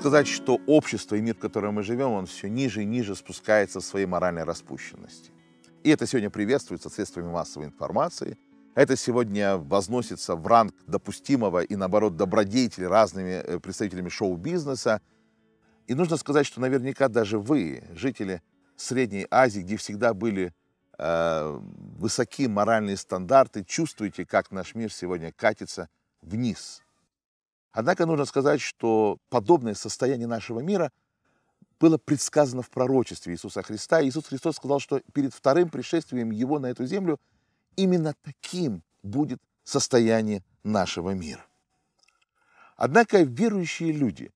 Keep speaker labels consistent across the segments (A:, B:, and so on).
A: сказать, что общество и мир, в котором мы живем, он все ниже и ниже спускается в своей моральной распущенности. И это сегодня приветствуется средствами массовой информации. Это сегодня возносится в ранг допустимого и, наоборот, добродетель разными э, представителями шоу-бизнеса. И нужно сказать, что наверняка даже вы, жители Средней Азии, где всегда были э, высоки моральные стандарты, чувствуете, как наш мир сегодня катится вниз – Однако нужно сказать, что подобное состояние нашего мира было предсказано в пророчестве Иисуса Христа. Иисус Христос сказал, что перед вторым пришествием Его на эту землю именно таким будет состояние нашего мира. Однако верующие люди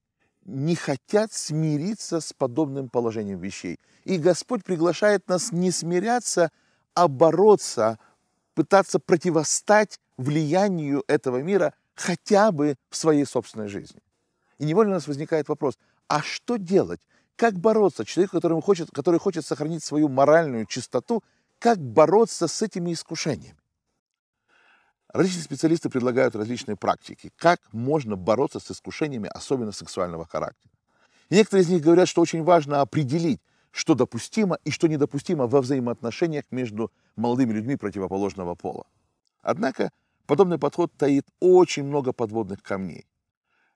A: не хотят смириться с подобным положением вещей. И Господь приглашает нас не смиряться, а бороться, пытаться противостать влиянию этого мира – хотя бы в своей собственной жизни. И невольно у нас возникает вопрос, а что делать? Как бороться человеку, который хочет, который хочет сохранить свою моральную чистоту, как бороться с этими искушениями? Различные специалисты предлагают различные практики, как можно бороться с искушениями, особенно сексуального характера. И некоторые из них говорят, что очень важно определить, что допустимо и что недопустимо во взаимоотношениях между молодыми людьми противоположного пола. Однако Подобный подход таит очень много подводных камней.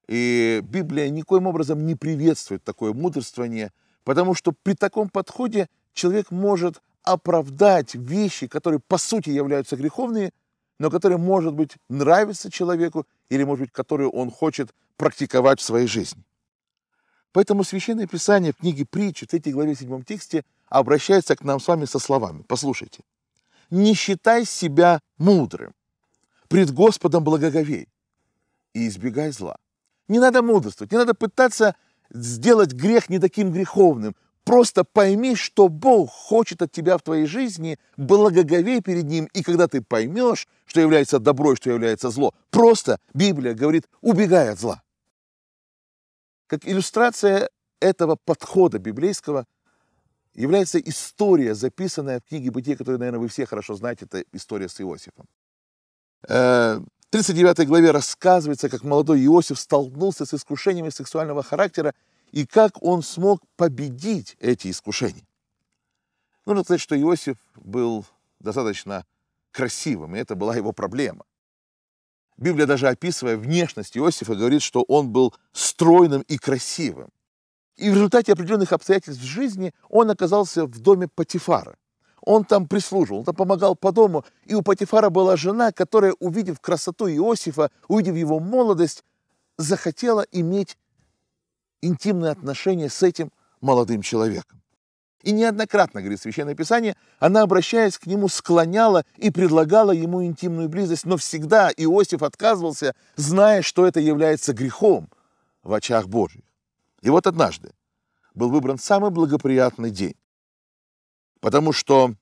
A: И Библия никоим образом не приветствует такое мудрствование, потому что при таком подходе человек может оправдать вещи, которые по сути являются греховные, но которые, может быть, нравятся человеку или, может быть, которые он хочет практиковать в своей жизни. Поэтому Священное Писание в книге Притчи, 3 главе 7 тексте, обращается к нам с вами со словами. Послушайте. «Не считай себя мудрым, пред Господом благоговей и избегай зла. Не надо мудрствовать, не надо пытаться сделать грех не таким греховным. Просто пойми, что Бог хочет от тебя в твоей жизни, благоговей перед Ним, и когда ты поймешь, что является добро и что является зло, просто Библия говорит, убегай от зла. Как иллюстрация этого подхода библейского является история, записанная в книге Бытия, которую, наверное, вы все хорошо знаете, это история с Иосифом. Э, в 39 главе рассказывается, как молодой Иосиф столкнулся с искушениями сексуального характера и как он смог победить эти искушения. Нужно сказать, что Иосиф был достаточно красивым, и это была его проблема. Библия, даже описывая внешность Иосифа, говорит, что он был стройным и красивым. И в результате определенных обстоятельств в жизни он оказался в доме Патифара – он там прислуживал, он там помогал по дому. И у Патифара была жена, которая, увидев красоту Иосифа, увидев его молодость, захотела иметь интимные отношения с этим молодым человеком. И неоднократно, говорит Священное Писание, она, обращаясь к нему, склоняла и предлагала ему интимную близость, но всегда Иосиф отказывался, зная, что это является грехом в очах Божьих. И вот однажды был выбран самый благоприятный день потому что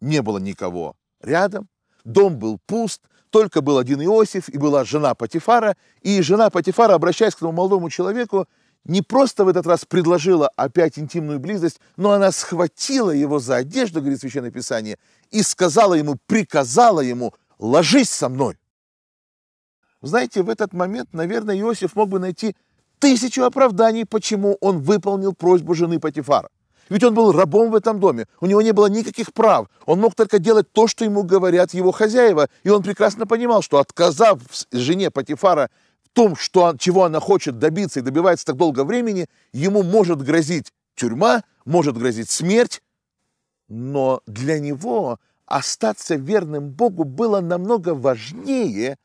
A: не было никого рядом, дом был пуст, только был один Иосиф, и была жена Патифара, и жена Патифара, обращаясь к этому молодому человеку, не просто в этот раз предложила опять интимную близость, но она схватила его за одежду, говорит Священное Писание, и сказала ему, приказала ему, ложись со мной. Знаете, в этот момент, наверное, Иосиф мог бы найти тысячу оправданий, почему он выполнил просьбу жены Патифара. Ведь он был рабом в этом доме, у него не было никаких прав, он мог только делать то, что ему говорят его хозяева, и он прекрасно понимал, что отказав жене Патифара в том, что, чего она хочет добиться и добивается так долго времени, ему может грозить тюрьма, может грозить смерть, но для него остаться верным Богу было намного важнее,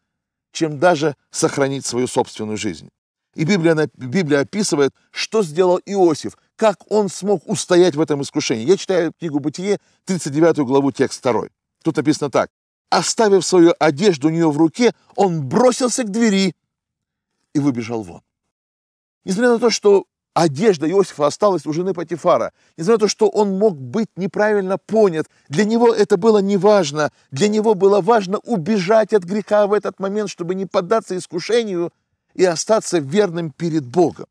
A: чем даже сохранить свою собственную жизнь. И Библия, Библия описывает, что сделал Иосиф, как он смог устоять в этом искушении. Я читаю книгу «Бытие», 39 главу, текст 2. Тут написано так. «Оставив свою одежду у нее в руке, он бросился к двери и выбежал вон». Несмотря на то, что одежда Иосифа осталась у жены Патифара, несмотря на то, что он мог быть неправильно понят, для него это было неважно, для него было важно убежать от греха в этот момент, чтобы не поддаться искушению, и остаться верным перед Богом.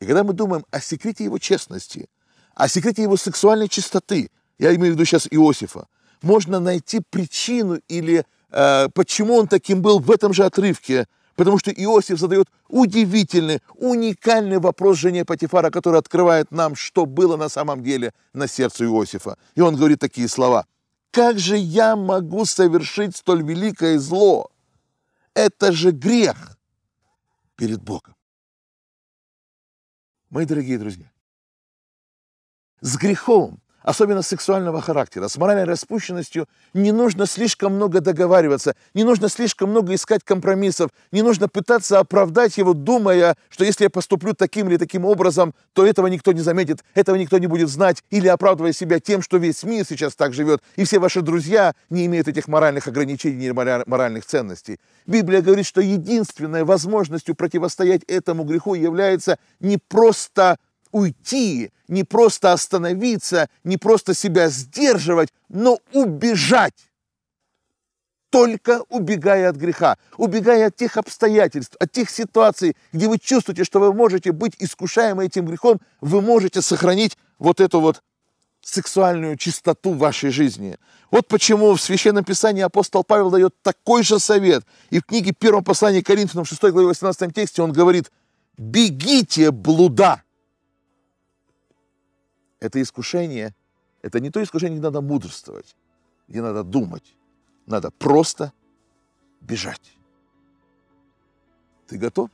A: И когда мы думаем о секрете его честности, о секрете его сексуальной чистоты, я имею в виду сейчас Иосифа, можно найти причину или э, почему он таким был в этом же отрывке, потому что Иосиф задает удивительный, уникальный вопрос жене Патифара, который открывает нам, что было на самом деле на сердце Иосифа. И он говорит такие слова. «Как же я могу совершить столь великое зло? Это же грех!» перед Богом. Мои дорогие друзья, с грехом особенно сексуального характера. С моральной распущенностью не нужно слишком много договариваться, не нужно слишком много искать компромиссов, не нужно пытаться оправдать его, думая, что если я поступлю таким или таким образом, то этого никто не заметит, этого никто не будет знать, или оправдывая себя тем, что весь мир сейчас так живет, и все ваши друзья не имеют этих моральных ограничений и моральных ценностей. Библия говорит, что единственной возможностью противостоять этому греху является не просто уйти, не просто остановиться, не просто себя сдерживать, но убежать. Только убегая от греха, убегая от тех обстоятельств, от тех ситуаций, где вы чувствуете, что вы можете быть искушаемы этим грехом, вы можете сохранить вот эту вот сексуальную чистоту вашей жизни. Вот почему в Священном Писании апостол Павел дает такой же совет. И в книге 1 Послания Коринфянам 6 главе 18 тексте он говорит, бегите блуда это искушение, это не то искушение, где надо мудрствовать, где надо думать. Надо просто бежать. Ты готов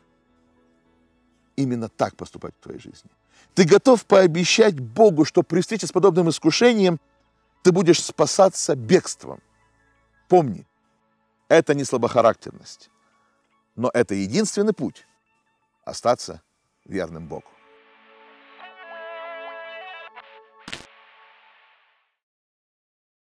A: именно так поступать в твоей жизни? Ты готов пообещать Богу, что при встрече с подобным искушением ты будешь спасаться бегством? Помни, это не слабохарактерность, но это единственный путь остаться верным Богу.